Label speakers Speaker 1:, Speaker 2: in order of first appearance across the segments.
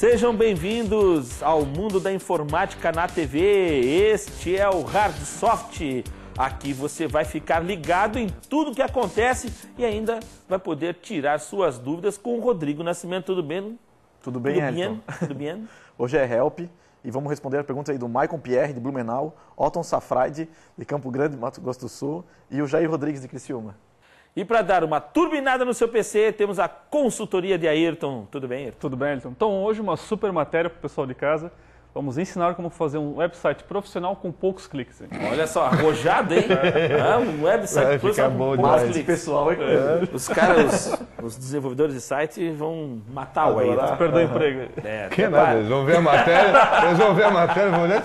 Speaker 1: Sejam bem-vindos ao mundo da informática na TV. Este é o Hard Soft. Aqui você vai ficar ligado em tudo que acontece e ainda vai poder tirar suas dúvidas com o Rodrigo Nascimento. Tudo bem? Tudo bem, Tudo bien? Tudo bien?
Speaker 2: Hoje é Help e vamos responder a pergunta aí do Maicon Pierre, de Blumenau, Otton Safraide, de Campo Grande, Mato Grosso do Sul, e o
Speaker 1: Jair Rodrigues, de Criciúma. E para dar uma turbinada no seu PC, temos a consultoria de Ayrton. Tudo bem, Ayrton? Tudo bem, Ayrton. Então, hoje uma super matéria para o pessoal de casa. Vamos ensinar como fazer um website profissional com poucos cliques. Hein? Olha só, arrojado, hein? ah, um website Vai profissional bom com poucos cliques. pessoal, É. Os caras, os, os, desenvolvedores de site vão matar Adorar. o Ayrton. Perdeu o emprego. É, que nada, para. eles vão ver a matéria, eles vão ver a matéria, vão olhar...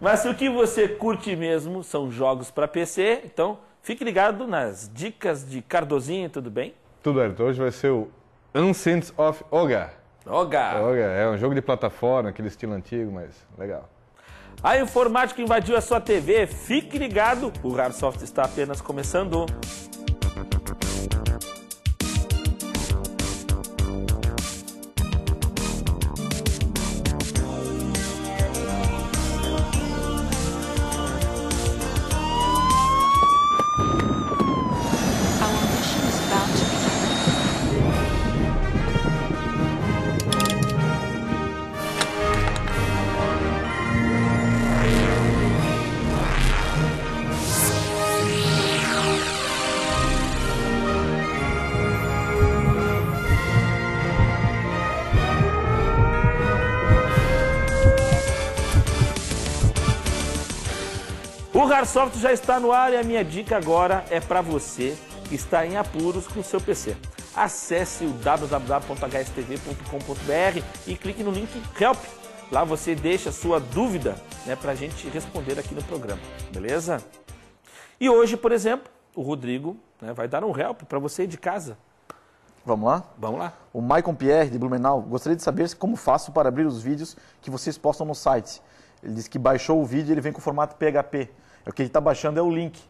Speaker 1: Mas se o que você curte mesmo são jogos para PC, então... Fique ligado nas dicas de Cardozinho, tudo bem? Tudo, Ayrton. Hoje vai ser o Ancients of Oga. Oga! Oga, é um jogo de plataforma, aquele estilo antigo, mas legal. A informática invadiu a sua TV, fique ligado, o Rarsoft está apenas começando. O Soft já está no ar e a minha dica agora é para você que está em apuros com o seu PC. Acesse o www.hstv.com.br e clique no link Help. Lá você deixa sua dúvida né, para a gente responder aqui no programa, beleza? E hoje, por exemplo, o Rodrigo né, vai dar um help para você de casa.
Speaker 2: Vamos lá? Vamos lá. O Maicon Pierre, de Blumenau, gostaria de saber como faço para abrir os vídeos que vocês postam no site. Ele disse que baixou o vídeo e ele vem com o formato PHP. É o que ele está baixando é o link.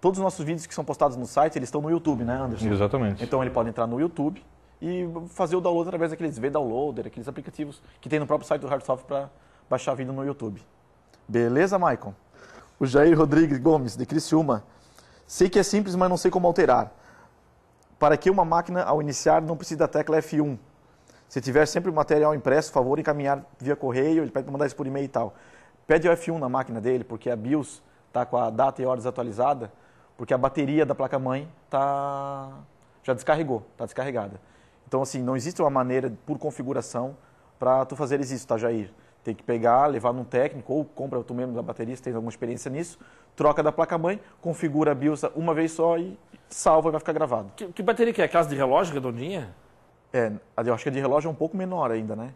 Speaker 2: Todos os nossos vídeos que são postados no site, eles estão no YouTube, né, Anderson? Exatamente. Então ele pode entrar no YouTube e fazer o download através daqueles V-Downloader, aqueles aplicativos que tem no próprio site do Hardsoft para baixar vídeo no YouTube. Beleza, Maicon? O Jair Rodrigues Gomes, de Criciúma. Sei que é simples, mas não sei como alterar. Para que uma máquina, ao iniciar, não precise da tecla F1. Se tiver sempre o material impresso, favor encaminhar via correio, ele pede para mandar isso por e-mail e tal pede o F1 na máquina dele, porque a BIOS está com a data e hora desatualizada, porque a bateria da placa-mãe tá, já descarregou, está descarregada. Então, assim, não existe uma maneira por configuração para tu fazer isso, tá, Jair? Tem que pegar, levar num técnico, ou compra tu mesmo da bateria, se tens alguma experiência nisso, troca da placa-mãe, configura a BIOS uma vez só e salva e vai
Speaker 1: ficar gravado. Que, que bateria que é? Aquelas de relógio redondinha?
Speaker 2: É, eu acho que a de relógio é um pouco menor ainda, né?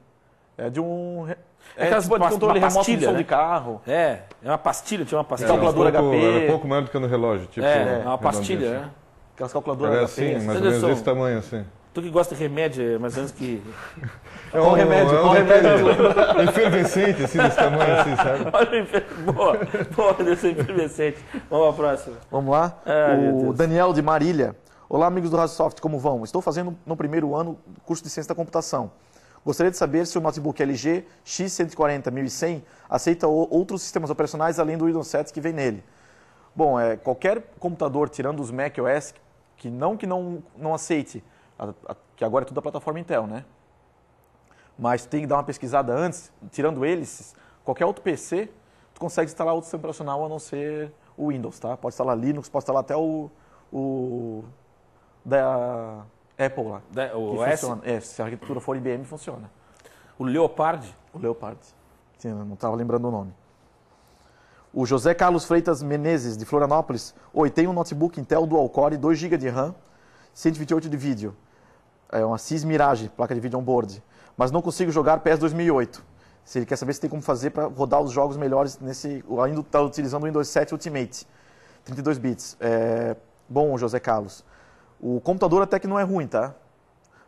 Speaker 2: É de um. É, é aquelas tipo, de controle remoto pastilha, né? de
Speaker 1: carro. É, é uma pastilha, tinha uma é, pastilha. É, calculadora pouco, HP. Era um pouco maior do que no relógio, tipo. É, é uma pastilha, né? Aquelas calculadoras era é HP. Assim, mais ou menos desse tamanho, assim. Tu que gosta de remédio, é mas antes que. É um, remédio? É um remédio? remédio? assim, desse tamanho, assim, sabe? boa, boa, desse efervescente. Vamos à próxima. Vamos lá. Ah, o
Speaker 2: Daniel de Marília. Olá, amigos do Rádio como vão? Estou fazendo no primeiro ano curso de ciência da computação. Gostaria de saber se o notebook LG x 1100 aceita outros sistemas operacionais além do Windows 7 que vem nele. Bom, é, qualquer computador, tirando os Mac OS, que não que não, não aceite, a, a, que agora é tudo da plataforma Intel, né? Mas tem que dar uma pesquisada antes, tirando eles, qualquer outro PC, tu consegue instalar outro sistema operacional a não ser o Windows, tá? Pode instalar Linux, pode instalar até o, o da Apple lá. o S? Funciona. É, se a arquitetura for IBM, funciona. O Leopard? O Leopard. Sim, não estava lembrando o nome. O José Carlos Freitas Menezes, de Florianópolis. Oi, tem um notebook Intel Dual-Core, 2 GB de RAM, 128 de vídeo. É uma CIS Mirage, placa de vídeo on-board. Mas não consigo jogar PS 2008. Se ele quer saber se tem como fazer para rodar os jogos melhores nesse... Ainda está utilizando o Windows 7 Ultimate, 32 bits. É... Bom, José Carlos. O computador até que não é ruim, tá?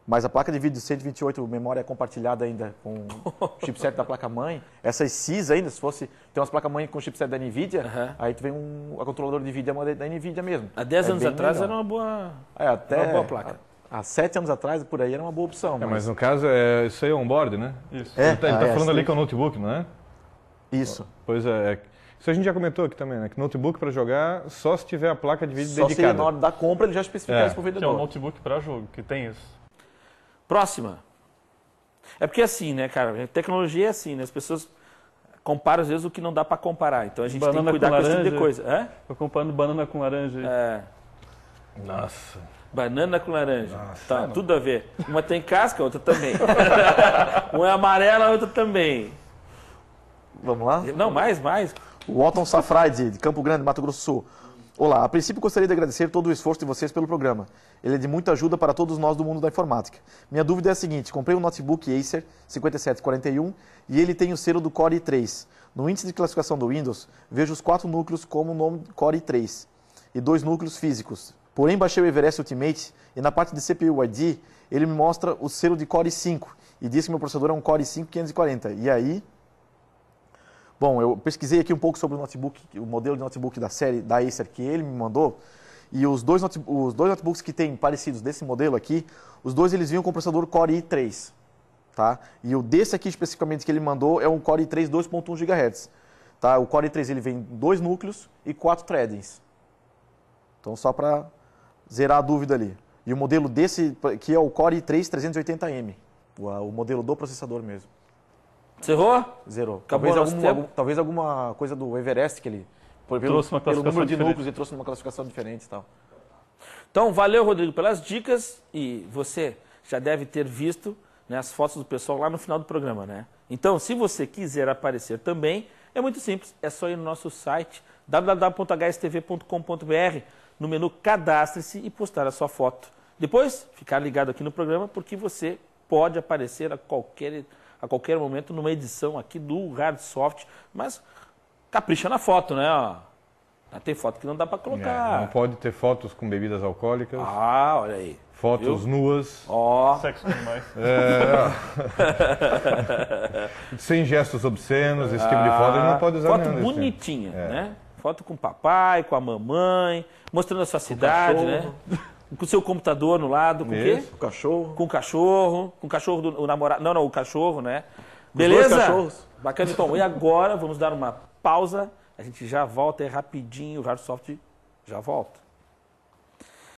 Speaker 2: Mas a placa de vídeo de 128 memória é compartilhada ainda com o chipset da placa-mãe, essas CIS ainda, se fosse tem umas placas-mãe com chipset da NVIDIA, uhum. aí tu vem um a de vídeo é da NVIDIA mesmo. Há 10 é anos atrás melhor. era uma boa, é, até, uma boa placa. há sete anos atrás, por aí, era uma boa opção. É, mas... mas... no caso, é, isso aí é on-board, né? Isso. É, ele está tá ah, é, falando ali que... com é o notebook, não é? Isso. Pois é, isso a gente já comentou aqui também, né? Que notebook para jogar só se tiver a placa de vídeo só dedicada. Só se na hora da compra ele já especifica é. isso para o vendedor. Que é um notebook para jogo, que tem isso.
Speaker 1: Próxima. É porque é assim, né, cara? Tecnologia é assim, né? As pessoas compara às vezes o que não dá para comparar. Então a gente banana tem que cuidar com, com esse tipo de coisa. É? Tô comparando banana com laranja. É. Nossa. Banana com laranja. Nossa, tá, não. tudo a ver. Uma tem casca, outra também. Uma é amarela, outra também. Vamos lá? Não, mais, mais. O
Speaker 2: Otton Safrai, de Campo Grande, Mato Grosso do Sul. Olá, a princípio gostaria de agradecer todo o esforço de vocês pelo programa. Ele é de muita ajuda para todos nós do mundo da informática. Minha dúvida é a seguinte, comprei um notebook Acer 5741 e ele tem o selo do Core i3. No índice de classificação do Windows, vejo os quatro núcleos como o nome Core i3 e dois núcleos físicos. Porém, baixei o Everest Ultimate e na parte de CPU ID, ele me mostra o selo de Core i5 e diz que meu processador é um Core i5 540. E aí... Bom, eu pesquisei aqui um pouco sobre o notebook, o modelo de notebook da série da Acer que ele me mandou. E os dois, os dois notebooks que tem parecidos desse modelo aqui, os dois eles vinham com o processador Core i3, tá? E o desse aqui especificamente que ele mandou é um Core i3 2.1 GHz, tá? O Core i3 ele vem dois núcleos e quatro threadings. Então só para zerar a dúvida ali. E o modelo desse que é o Core i3 380M, o modelo do processador mesmo. Zerou? Zerou. talvez, algum, talvez alguma coisa do Everest que ele pelo, trouxe uma classificação pelo número de diferente.
Speaker 1: núcleos trouxe uma classificação diferente e tal. Então, valeu, Rodrigo, pelas dicas. E você já deve ter visto né, as fotos do pessoal lá no final do programa, né? Então, se você quiser aparecer também, é muito simples. É só ir no nosso site www.hstv.com.br, no menu Cadastre-se e postar a sua foto. Depois, ficar ligado aqui no programa, porque você pode aparecer a qualquer a qualquer momento numa edição aqui do Hard Soft, mas capricha na foto, né? Tá, tem foto que não dá para é, colocar. É, não
Speaker 2: pode ter fotos com bebidas alcoólicas.
Speaker 1: Ah, olha aí.
Speaker 2: Fotos Viu? nuas. Ó. Oh. Sexo demais. É... Sem gestos obscenos, esse ah, tipo de foto ele não pode usar Foto
Speaker 1: bonitinha, é. né? Foto com o papai, com a mamãe, mostrando a sua com cidade, né? Com o seu computador no lado, com o quê? Com o cachorro. Com o cachorro, com o cachorro do o namorado. Não, não, o cachorro, né? Com Beleza? Bacana, então. E agora vamos dar uma pausa. A gente já volta, é rapidinho, o Hard Soft já volta.